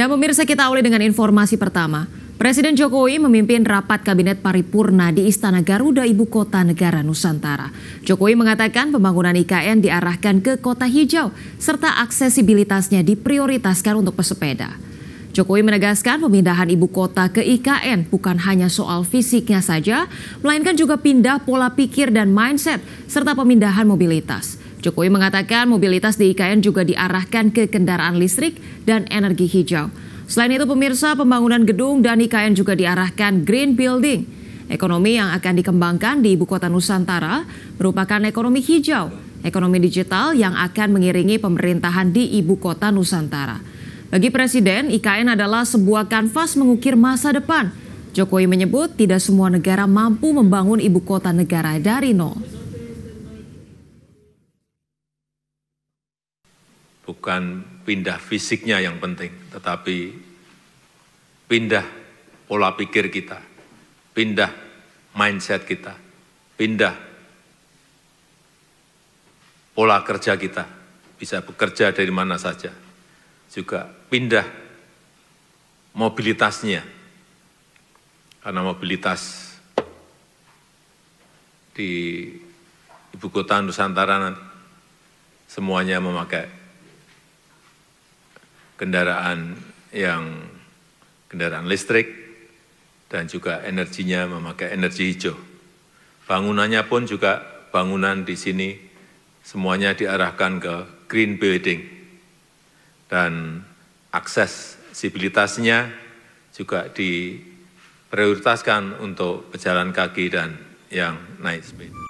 Dan pemirsa kita awali dengan informasi pertama. Presiden Jokowi memimpin rapat kabinet paripurna di Istana Garuda Ibu Kota Negara Nusantara. Jokowi mengatakan pembangunan IKN diarahkan ke kota hijau serta aksesibilitasnya diprioritaskan untuk pesepeda. Jokowi menegaskan pemindahan ibu kota ke IKN bukan hanya soal fisiknya saja, melainkan juga pindah pola pikir dan mindset serta pemindahan mobilitas. Jokowi mengatakan mobilitas di IKN juga diarahkan ke kendaraan listrik dan energi hijau. Selain itu pemirsa pembangunan gedung dan IKN juga diarahkan green building. Ekonomi yang akan dikembangkan di ibu kota Nusantara merupakan ekonomi hijau, ekonomi digital yang akan mengiringi pemerintahan di ibu kota Nusantara. Bagi Presiden, IKN adalah sebuah kanvas mengukir masa depan. Jokowi menyebut tidak semua negara mampu membangun ibu kota negara dari nol. bukan pindah fisiknya yang penting, tetapi pindah pola pikir kita, pindah mindset kita, pindah pola kerja kita, bisa bekerja dari mana saja, juga pindah mobilitasnya, karena mobilitas di ibu kota Nusantara nanti semuanya memakai kendaraan yang kendaraan listrik dan juga energinya memakai energi hijau. Bangunannya pun juga bangunan di sini semuanya diarahkan ke green building dan aksesibilitasnya juga diprioritaskan untuk pejalan kaki dan yang naik sepeda.